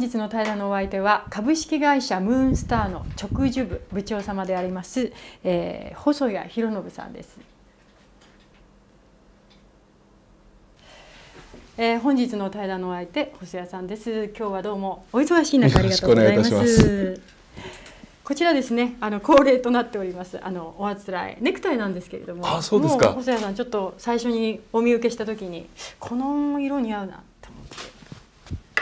日の対談のお相手は株式会社ムーンスターの直樹部部長様であります、えー、細谷博信さんです。えー、本日の対談のお相手細谷さんです今日はどうもお忙しい中ありがとうございますこちらですねあの恒例となっておりますあのおあつらいネクタイなんですけれどもあそうですか細谷さんちょっと最初にお見受けしたときにこの色に合うな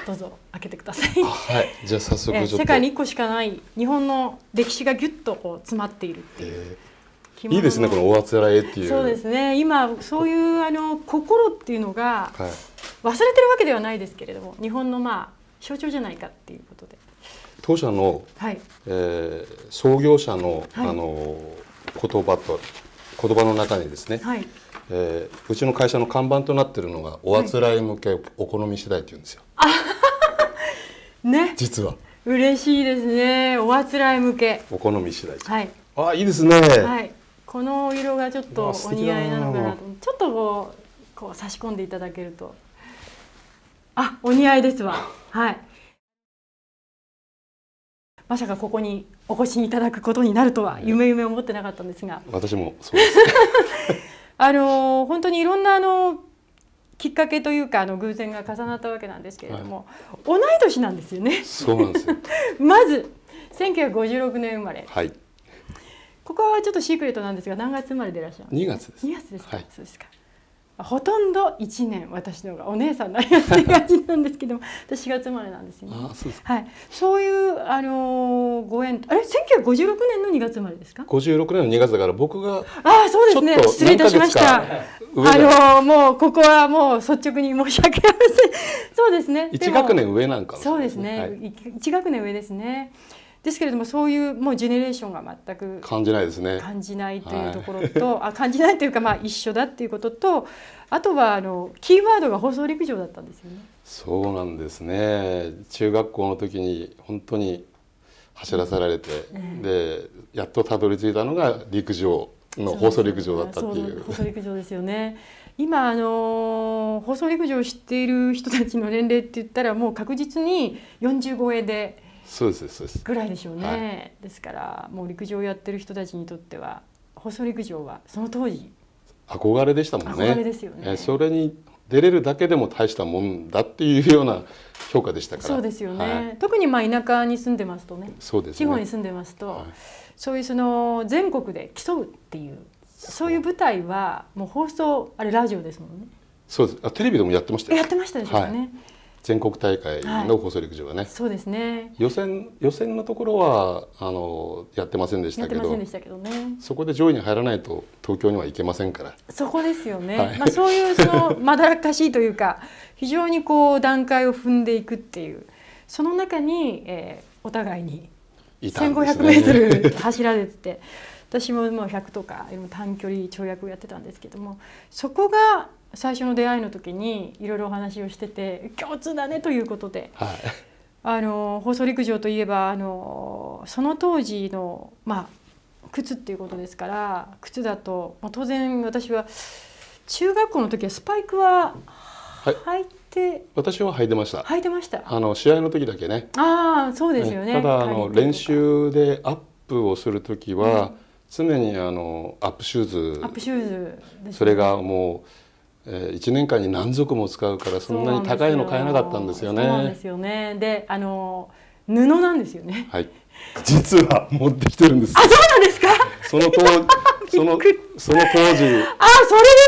どうぞ開けてください。はい、じゃあ早速世界に一個しかない日本の歴史がぎゅっとこう詰まっているっていう。えー、いいですねこのおあつらえっていうそうですね今そういうあの心っていうのが忘れてるわけではないですけれども日本のまあ象徴じゃないかっていうことで当社の、はい、えー、創業者の、はい、あの言葉と言葉の中にですね、はいえー、うちの会社の看板となってるのがおあつらい向けお好み次第って言うんですよ。ね。実は。嬉しいですね。おあつらい向け。お好み次第。はい。あ、いいですね。はい。この色がちょっとお似合いなのかなと。ちょっとこう、こう差し込んでいただけると。あ、お似合いですわ。はい。まさかここにお越しいただくことになるとは夢夢思ってなかったんですが。私もそうです。あの本当にいろんなあのきっかけというかあの偶然が重なったわけなんですけれども、はい、同い年なんですよね。そうなんです まず1956年生まれ。はい。ここはちょっとシークレットなんですが何月生まれでいらっしゃる。2月です。2月ですか。はい、そうですか。ほとんど1年私のがお姉さんのやってがちなんですけども私4月生まれなんですよね。そうはい、そういうあのー、ご縁あれ1956年の2月生まれですか？56年の2月だから僕がああそうですね失礼いたしました。あのー、もうここはもう率直に申し訳ありません。そうですね。1学年上なんか、そうですね。はい、1学年上ですね。ですけれどもそういうもうジェネレーションが全く感じないですね感じないというところと、はい、あ感じないというかまあ一緒だっていうこととあとはあのキーワードが放送陸上だったんですよね。そうなんですね中学校の時に本当に走らされて、うん、でやっとたどり着いたのが陸上の放送陸上だったっていう。放送陸上ですよね今あのー、放送陸上を知っている人たちの年齢って言ったらもう確実に45円で。そうですそうですぐらいでしょうね、はい、ですからもう陸上やってる人たちにとっては放送陸上はその当時憧れでしたもんね憧れですよねそれに出れるだけでも大したもんだっていうような 評価でしたからそうですよね、はい、特にまあ田舎に住んでますとねそうです、ね、地方に住んでますと、はい、そういうその全国で競うっていうそういう舞台はもう放送あれラジオですもんねそうですあテレビでもやってましたやってましたでしょうね、全国大会の放送陸上はね、はい、そうですね予選予選のところはあのやってませんでしたけど、ね、そこで上位に入らないと東京には行けませんからそこですよね、はい、まあ、そういうその まだらかしいというか非常にこう段階を踏んでいくっていうその中に、えー、お互いに1 5 0 0ル走られてて。私ももう100とか短距離跳躍をやってたんですけどもそこが最初の出会いの時にいろいろお話をしてて共通だねということで、はい、あの放送陸上といえばあのその当時の、まあ、靴っていうことですから靴だと、まあ、当然私は中学校の時はスパイクは履いて、はい、私は履いてました履いてましたあの試合の時だけねああそうですよね、ね、ただあの練習でアップをする時は、うん、常にあのアップシューズアップシューズ、ね、それがもうえー、1年間に何足も使うからそんなに高いの買えなかったんですよね。そうなんですよねであの布なんですよね。はい実は持ってきてるんです。あ、そうなんですか。その当 そのその当時。あ、それで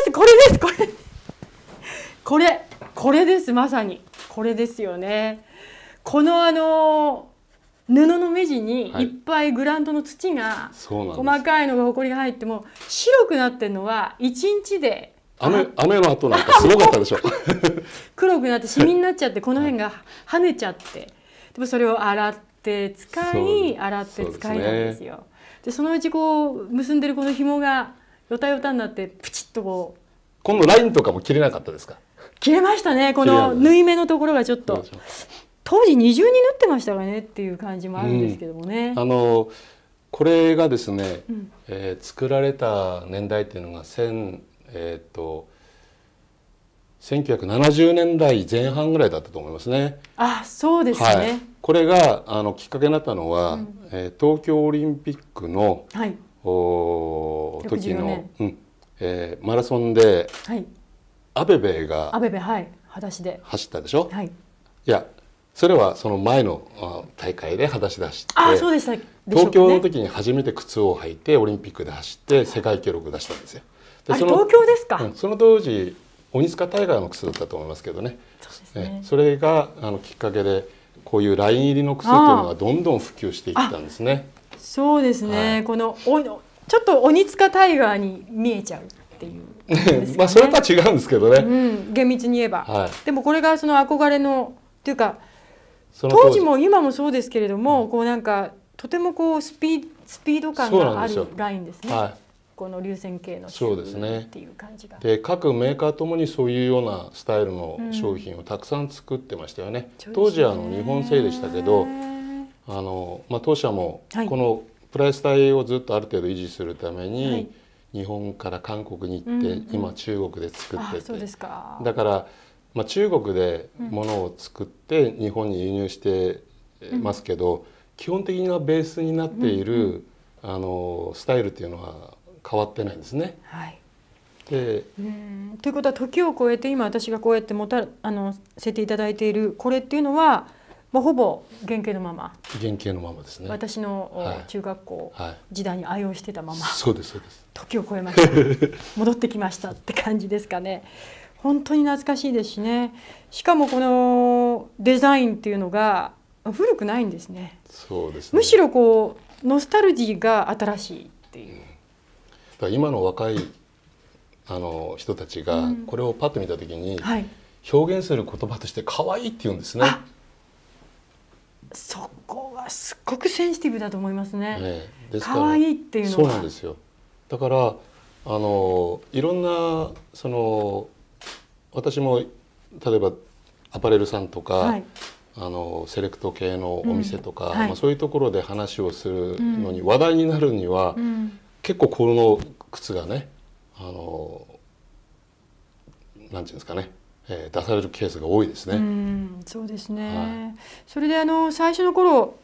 す。これです。これ。これこれです。まさにこれですよね。このあの布の目地にいっぱいグランドの土が、はい、細かいのが埃が入っても白くなってるのは1日で雨雨の後なんかすごかったでしょ 黒くなってシミになっちゃってこの辺が跳ねちゃってでもそれを洗って使い洗って使いなんですよ。で、ね、そのうちこう結んでるこの紐がよたよたになってプチッとこうこのラインとかも切れなかったですか切れましたねこの縫い目のところがちょっと当時二重に縫ってましたかねっていう感じもあるんですけどもね、うん、あのこれがですね、うん、えー、作られた年代っていうのが1 0えっ、ー、と1970年代前半ぐらいだったと思いますね。あそうですね、はい、これがあのきっかけになったのは、うん、えー、東京オリンピックの、はい、お時の、うん、えー、マラソンで、はい、アベベがアベベ、はい、裸足で走ったでしょ、はい、いやそれはその前の大会で裸足出してあそうでした、ね、東京の時に初めて靴を履いてオリンピックで走って世界記録出したんですよ。あその東京ですか、うん、その当時鬼塚大河の薬だったと思いますけどねそねそれがあのきっかけでこういうライン入りの薬というのがどんどん普及していったんですね。そうですね、はい、このおちょっと鬼塚タイガーに見えちゃうっていう、ね、まあそれとは違うんですけどね、うん、厳密に言えば、はい、でもこれがその憧れのっていうか当時も今もそうですけれども、うん、こうなんかとてもこうスピスピード感があるラインですね。すはいこの流線形のそうですねっていう感じがで、ね、各メーカーともにそういうようなスタイルの商品をたくさん作ってましたよね、うん、当時あの日本製でしたけどあの、まあ、当社もこのプライス帯をずっとある程度維持するために、はい、日本から韓国に行って、うんうん、今中国で作っててだから、まあ、中国でものを作って日本に輸入してますけど、うん、基本的なベースになっている、うんうん、あのスタイルっていうのは変わってないんですね。はいでうんということは時を超えて今私がこうやって持たあのせていただいているこれっていうのはもうほぼ原型のまま原型のままですね私の、はい、中学校時代に愛用してたまま、はい、そうですそうです時を超えました 戻ってきましたって感じですかね本当に懐かしいですしねしかもこのデザインっていうのが古くないんですねそうです、ね、むしろこうノスタルジーが新しいっていうか今の若いあの人たちがこれをパッと見た時に、表現する言葉として可愛いって言うんですね。そこはすっごくセンシティブだと思いますね。ねですから可愛いっていうのはそうなんですよ。だからあのいろんなその私も例えばアパレルさんとか、はい、あのセレクト系のお店とか、うんはい、まあ、そういうところで話をするのに、うん、話題になるには、結構この靴がねあのなんていうんですかね、えー、出されるケースが多いですね。うんそうですね、はい、それであの最初の頃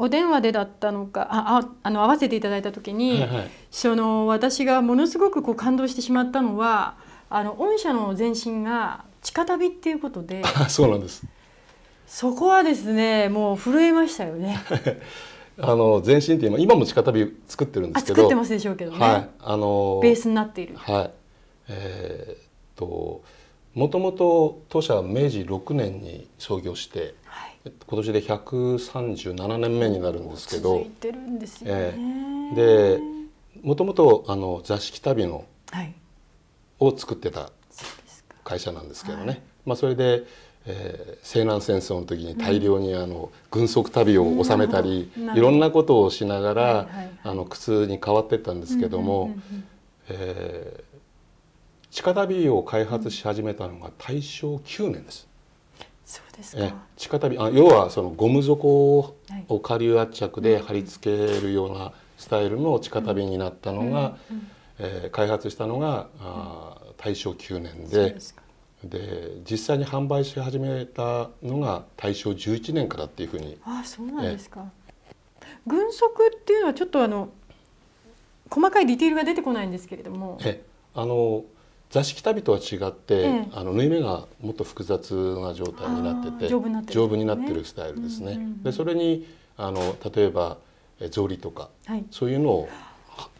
お電話でだったのかあああの会わせていただいた時に、はいはい、その私がものすごくこう感動してしまったのはあの御社の前身が地下旅っていうことで そうなんですそこはですねもう震えましたよね。あの全身って今今も地下足作ってるんですけど作ってますでしょうけどね、はい、あのベースになっているはいえー、っともともと当社は明治6年に創業して、はい、今年で137年目になるんですけど続いてるんですよね、えー、でもともとあの座敷旅の、はい、を作ってた会社なんですけどね、はい、まあそれでえー、西南戦争の時に大量にあの軍足旅を収めたり、いろんなことをしながら、はいはい、あの苦痛に変わってったんですけども、え地下旅を開発し始めたのが大正9年です。そうですか。地下旅あ要はそのゴム底を下流圧着で貼り付けるようなスタイルの地下旅になったのが、えー、開発したのがあ大正9年で。そうですかで実際に販売し始めたのが大正11年からっていうふうにあそうなんですか、軍足っていうのはちょっとあの細かいディテールが出てこないんですけれどもえあの座敷足袋とは違って、ええ、あの縫い目がもっと複雑な状態になってて丈夫になってる、スタイルですね。うんうんうん、でそれにあの例えば草履とか、はい、そういうのを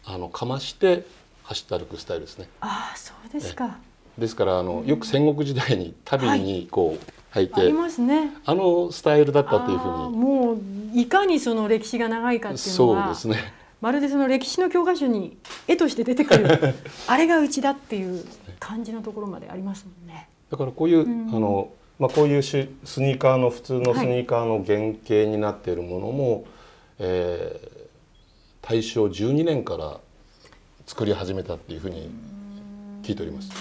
あのかまして走って歩くスタイルですね。あそうですか、えですからあのよく戦国時代に旅にこう履いて、はい、ありますね、あのスタイルだったというふうにもういかにその歴史が長いかっていうのがそうですねまるでその歴史の教科書に絵として出てくる あれがうちだっていう感じのところまでありますもんね。だからこういう、うん、あのまあ、こういうスニーカーの普通のスニーカーの原型になっているものも、はい、えー、大正12年から作り始めたっていうふうに聞いております。